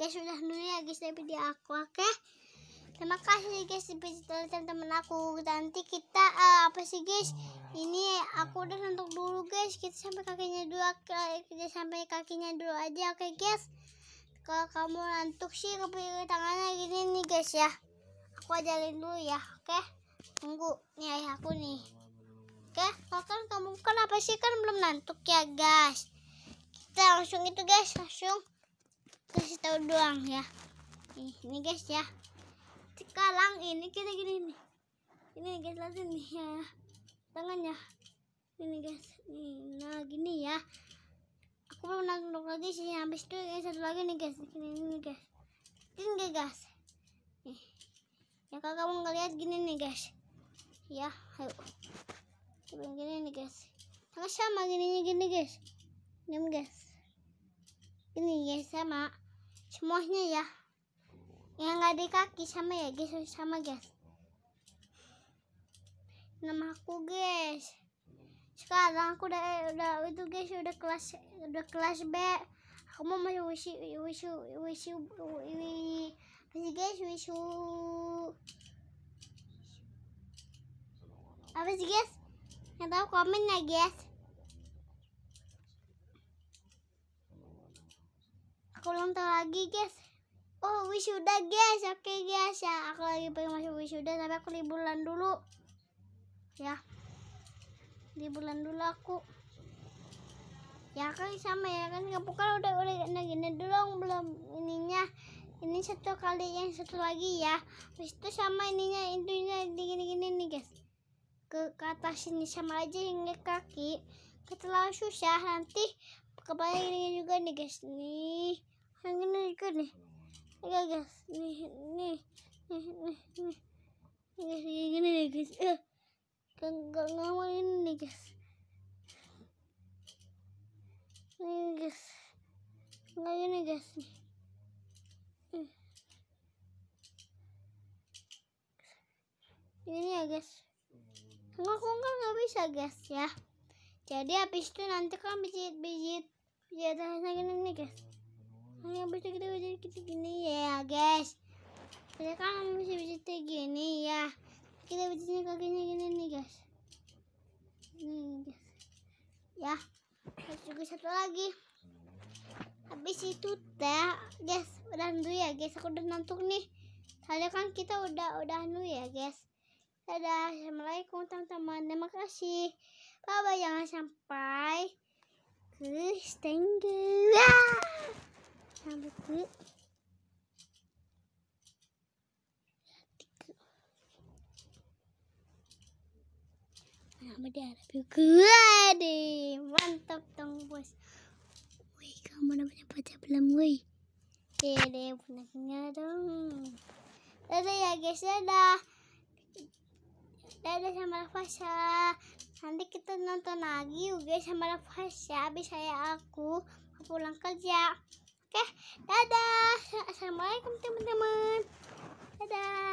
Guys, sudah dulu ya guys dari video aku, oke? Terima kasih ya guys video teman-teman aku. Nanti kita uh, apa sih guys? Ini aku udah nonton dulu guys. Kita sampai kakinya dulu, kita sampai kakinya dulu aja, oke guys? Kalau kamu ngantuk sih, kepikir tangannya gini nih guys ya. Aku ajarin dulu ya, oke? Tunggu nih ayah aku nih. Oke, kalau oh, kan kamu kan apa sih kan belum nantuk ya guys? Kita langsung itu guys, langsung kasih tahu doang ya ini guys ya sekarang ini kita gini nih ini guys lagi nih ya tangannya ini guys nih nah gini ya aku mau nangkep lagi sih habis itu guys satu lagi nih guys ini ini guys tinggi guys nih ya kalau kamu ngeliat gini nih guys ya ayo coba gini nih guys sama gini nih gini guys ini guys ini guys sama semuanya ya yang di kaki sama ya guys sama guys nama aku guys sekarang aku udah udah itu guys udah kelas udah kelas B aku mau masih wisu wisu wisu wisu guys wisu apa sih guys nggak tahu komen ya guys aku ulang tahun lagi guys oh wisuda guys oke okay, guys ya aku lagi pengen masuk wisuda tapi aku liburan dulu ya liburan dulu aku ya kan sama ya kan kamu kan udah udah gini dulu belum ininya ini satu kali yang satu lagi ya habis itu sama ininya intinya gini-gini nih guys ke, ke atas sini sama aja hingga kaki setelah susah nanti kepala ini juga nih guys nih ini juga nih ya guys nih nih nih nih nih guys gini nih guys eh enggak mau ini nih guys ini guys enggak ini guys nih ini ya guys Enggak, kok nggak bisa guys ya jadi habis itu nanti kan pijit-pijit ya tangannya gini nih guys hanya bisa kita ya, ya, kan bisa kita gini ya guys kita kan bisa bisa gini ya kita bisa kakinya gini gini, nih guys ini guys ya harus juga satu lagi habis itu teh guys udah ya guys aku udah nantuk nih soalnya kan kita udah udah nu ya guys dadah assalamualaikum teman-teman terima kasih bye bye jangan sampai stengu நமக்கு nama dia Arabi Guade mantap dong bos wih kamu namanya baca belum wih iya, punya punaknya dong dadah ya guys dadah dadah sama Fasha Nanti kita nonton lagi guys sama Fas ya. Habis saya aku mau pulang kerja. Oke, dadah. Assalamualaikum teman-teman. Dadah.